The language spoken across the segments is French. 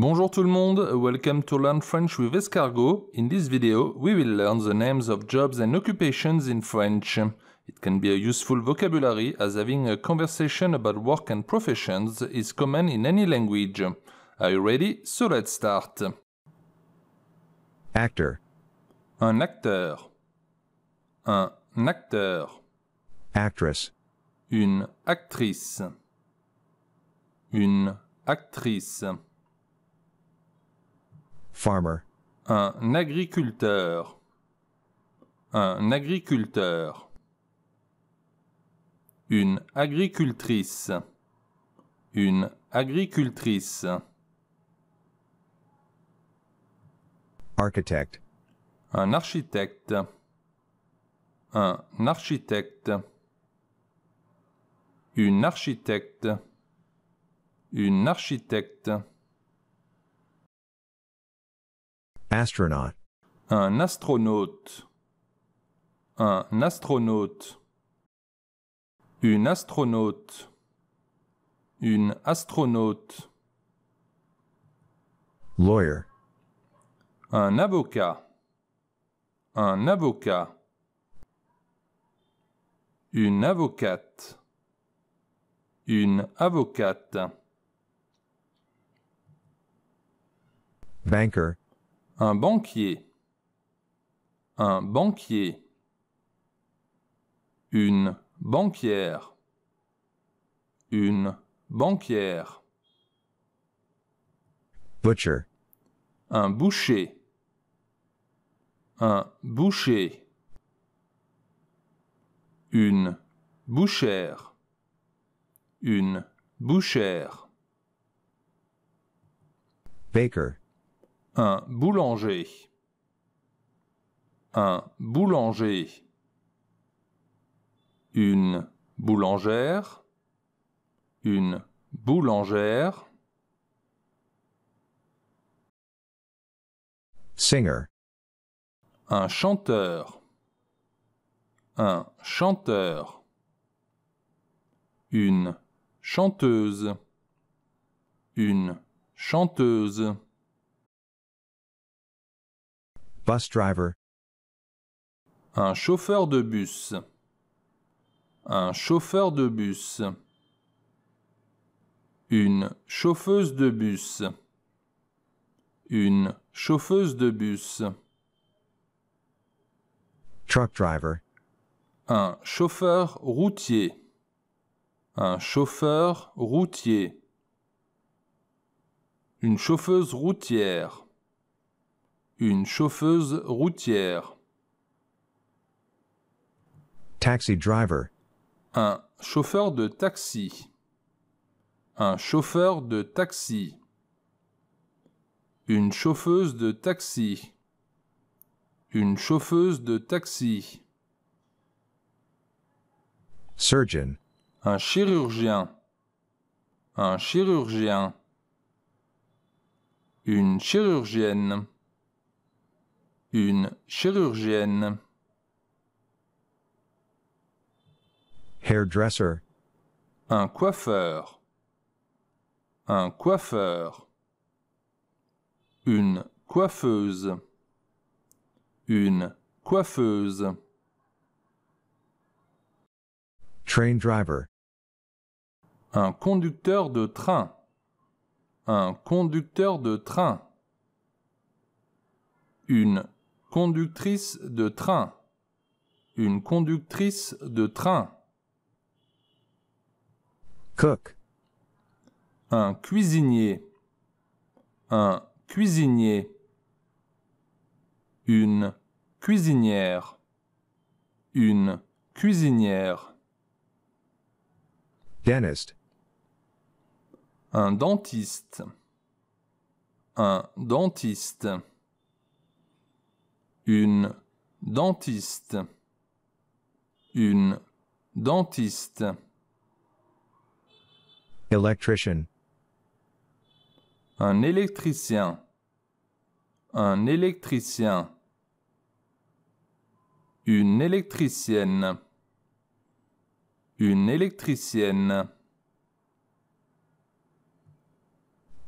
Bonjour tout le monde, welcome to Learn French with Escargot. In this video, we will learn the names of jobs and occupations in French. It can be a useful vocabulary as having a conversation about work and professions is common in any language. Are you ready? So let's start. Actor. Un acteur. Un acteur. Actress. Une actrice. Une actrice. Farmer. Un agriculteur. Un agriculteur. Une agricultrice. Une agricultrice. Architect. Un architecte. Un architecte. Une architecte. Une architecte. Astronaut. Un astronaute. Un astronaute. Une astronaute. Une astronaute. Lawyer. Un avocat. Un avocat. Une avocate. Une avocate. Banker. Un banquier. Un banquier. Une banquière. Une banquière. Butcher. Un boucher. Un boucher. Une bouchère. Une bouchère. Baker. Un boulanger. Un boulanger. Une boulangère. Une boulangère. Singer. Un chanteur. Un chanteur. Une chanteuse. Une chanteuse. Bus driver. Un chauffeur de bus. Un chauffeur de bus. Une chauffeuse de bus. Une chauffeuse de bus. Truck driver. Un chauffeur routier. Un chauffeur routier. Une chauffeuse routière. Une chauffeuse routière. Taxi driver. Un chauffeur de taxi. Un chauffeur de taxi. Une chauffeuse de taxi. Une chauffeuse de taxi. Surgeon. Un chirurgien. Un chirurgien. Une chirurgienne. Une chirurgienne. Hairdresser. Un coiffeur. Un coiffeur. Une coiffeuse. Une coiffeuse. Train driver. Un conducteur de train. Un conducteur de train. Une Conductrice de train. Une conductrice de train. Cook. Un cuisinier. Un cuisinier. Une cuisinière. Une cuisinière. Dentist. Un dentiste. Un dentiste une dentiste, une dentiste. Electrician. Un électricien, un électricien. Une électricienne, une électricienne.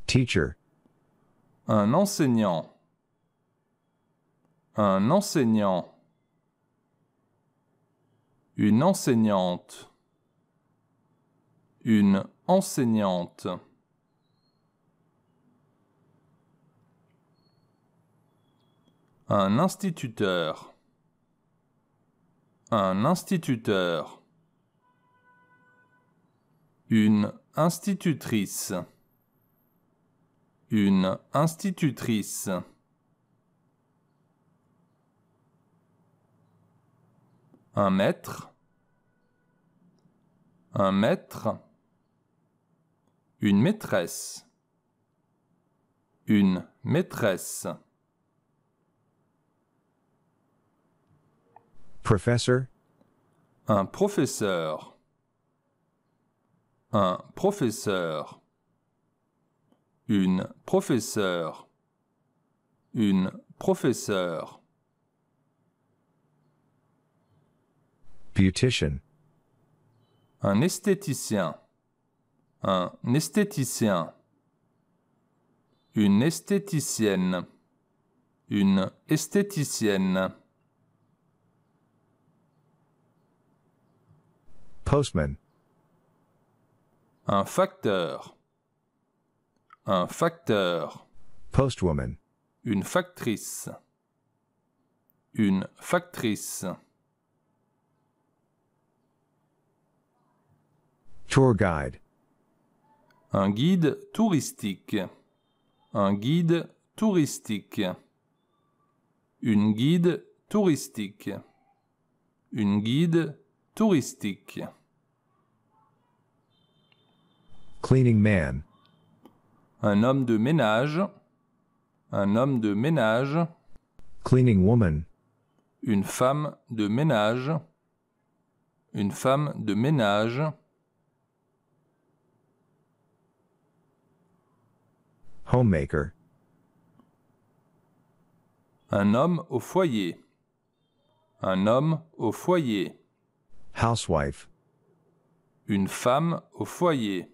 Teacher. Un enseignant, un enseignant. Une enseignante. Une enseignante. Un instituteur. Un instituteur. Une institutrice. Une institutrice. un maître, un maître, une maîtresse, une maîtresse. professeur, un professeur, un professeur, une professeur. une professeur. Un esthéticien. Un esthéticien. Une esthéticienne. Une esthéticienne. Postman. Un facteur. Un facteur. Postwoman. Une factrice. Une factrice. Tour guide. Un guide touristique. Un guide touristique. Une guide touristique. Une guide touristique. Cleaning man. Un homme de ménage. Un homme de ménage. Cleaning woman. Une femme de ménage. Une femme de ménage. Homemaker. Un homme au foyer. Un homme au foyer. Housewife. Une femme au foyer.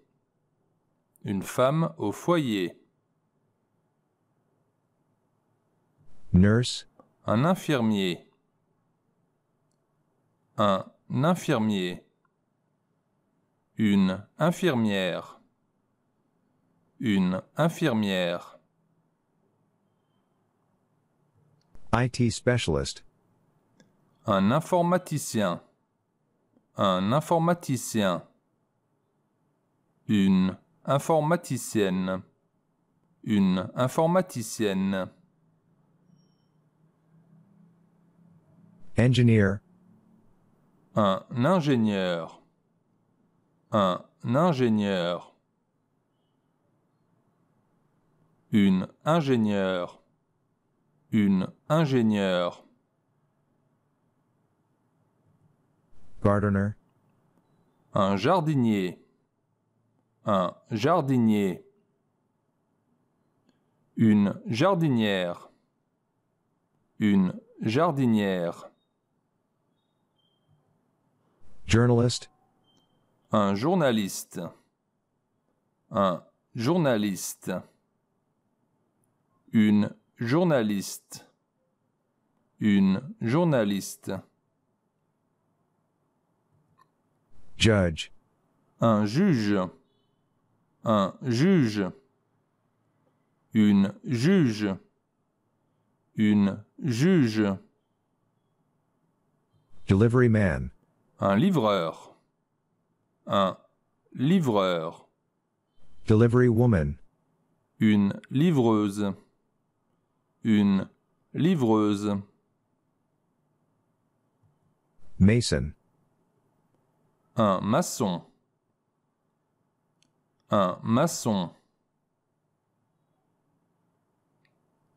Une femme au foyer. Nurse. Un infirmier. Un infirmier. Une infirmière. Une infirmière. IT specialist. Un informaticien. Un informaticien. Une informaticienne. Une informaticienne. Engineer. Un ingénieur. Un ingénieur. une ingénieure, une ingénieure. Gardener. Un jardinier, un jardinier. Une jardinière, une jardinière. journaliste, Un journaliste, un journaliste une journaliste, une journaliste. Judge, un juge, un juge, une juge, une juge. Delivery man, un livreur, un livreur. Delivery woman, une livreuse. Une livreuse. Mason. Un maçon. Un maçon.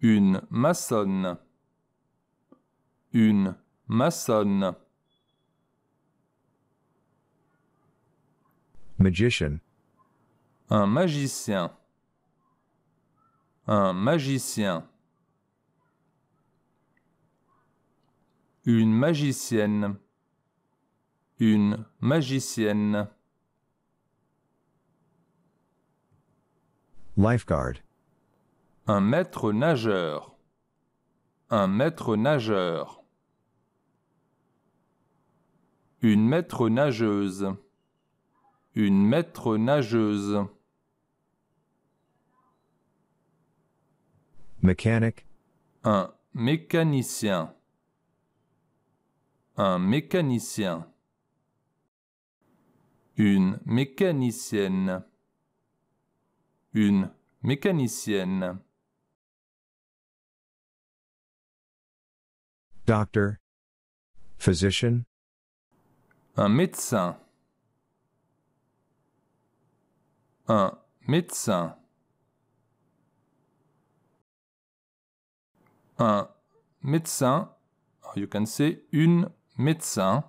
Une maçonne. Une maçonne. Magician. Un magicien. Un magicien. Une magicienne. Une magicienne. Lifeguard. Un maître nageur. Un maître nageur. Une maître nageuse. Une maître nageuse. Mechanic. Un mécanicien un mécanicien. Une mécanicienne. Une mécanicienne. Doctor. Physician. Un médecin. Un médecin. Un médecin. You can say une médecin,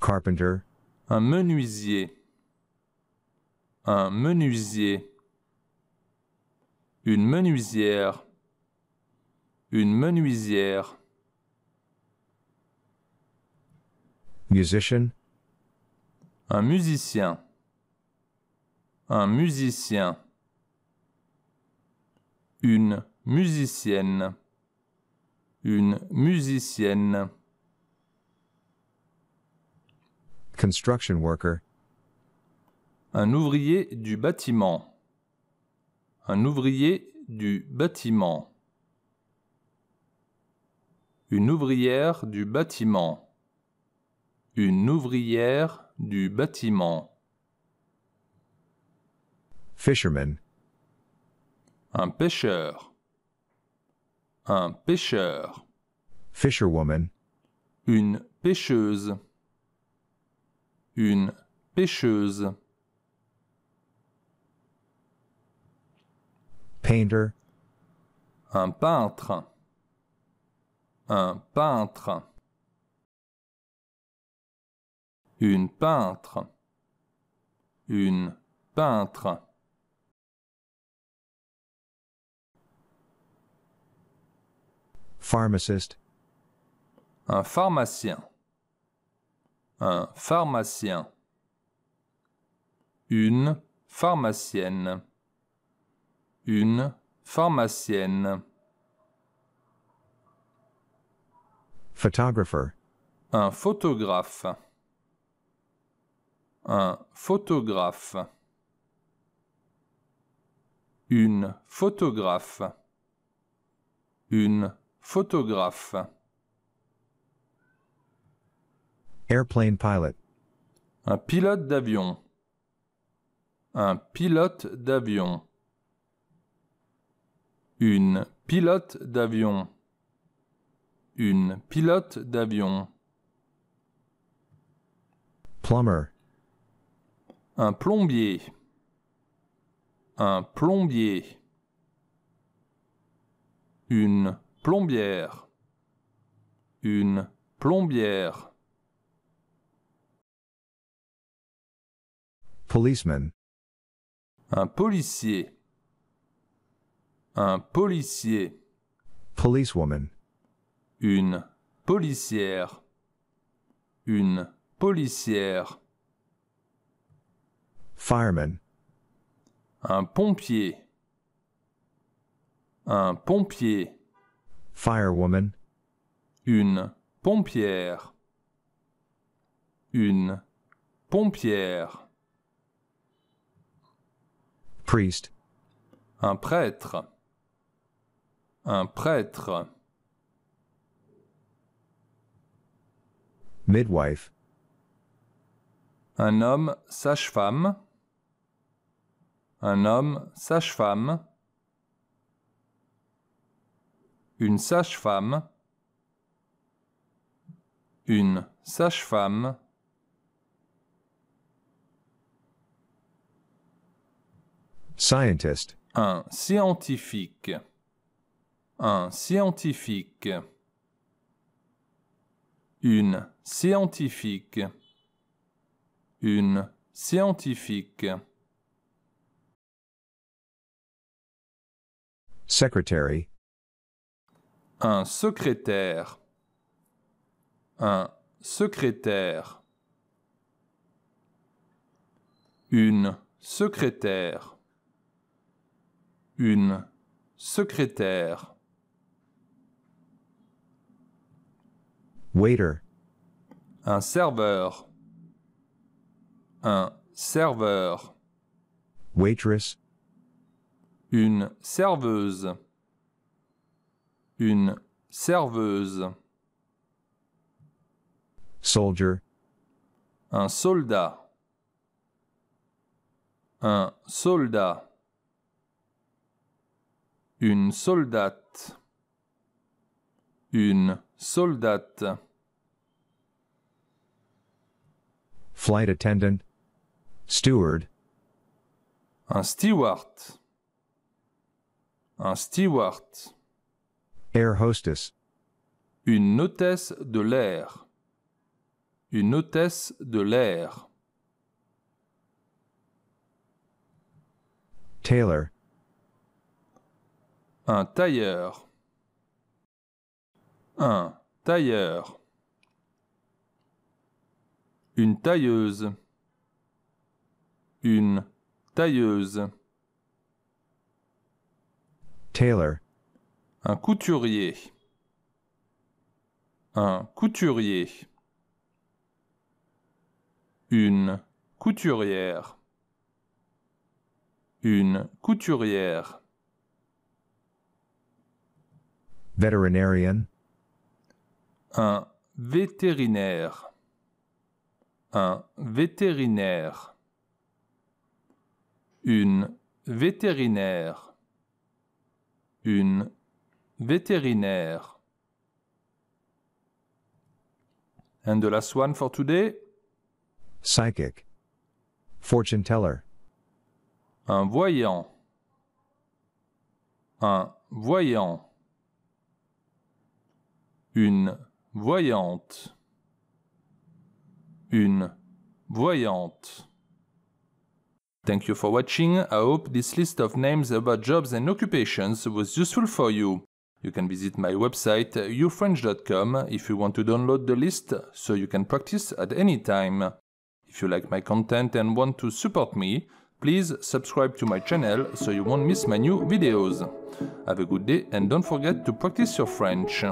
carpenter, un menuisier, un menuisier, une menuisière, une menuisière, musician, un musicien, un musicien, une musicienne une musicienne. Construction worker. Un ouvrier du bâtiment. Un ouvrier du bâtiment. Une ouvrière du bâtiment. Une ouvrière du bâtiment. Fisherman. Un pêcheur un pêcheur. Fisherwoman. Une pêcheuse. Une pêcheuse. Painter. Un peintre. Un peintre. Une peintre. Une peintre. Pharmacist. Un pharmacien. Un pharmacien. Une pharmacienne. Une pharmacienne. Photographer. Un photographe. Un photographe. Une photographe. Une Photographe. Airplane pilot. Un pilote d'avion. Un pilote d'avion. Une pilote d'avion. Une pilote d'avion. Plumber. Un plombier. Un plombier. Une plombière, une plombière. Policeman. Un policier, un policier. Policewoman. Une policière, une policière. Fireman. Un pompier, un pompier. Firewoman. Une pompière. Une pompière. Priest. Un prêtre. Un prêtre. Midwife. Un homme sage-femme. Un homme sage-femme. une sage-femme, une sage-femme, scientist, un scientifique, un scientifique, une scientifique, une scientifique. Secretary, un secrétaire, un secrétaire, une secrétaire, une secrétaire. Waiter. Un serveur, un serveur. Waitress. Une serveuse. Une serveuse. Soldier. Un soldat. Un soldat. Une soldate. Une soldate. Flight attendant. Steward. Un steward. Un steward. Air hostess. Une hôtesse de l'air. Une hôtesse de l'air. Taylor. Un tailleur. Un tailleur. Une tailleuse. Une tailleuse. Taylor. Un couturier. Un couturier. Une couturière. Une couturière. Vétérinaire, Un vétérinaire. Un vétérinaire. Une vétérinaire. Une Vétérinaire. And the last one for today. Psychic. Fortune teller. Un voyant. Un voyant. Une voyante. Une voyante. Thank you for watching. I hope this list of names about jobs and occupations was useful for you. You can visit my website uh, youfrench.com if you want to download the list so you can practice at any time. If you like my content and want to support me, please subscribe to my channel so you won't miss my new videos. Have a good day and don't forget to practice your French.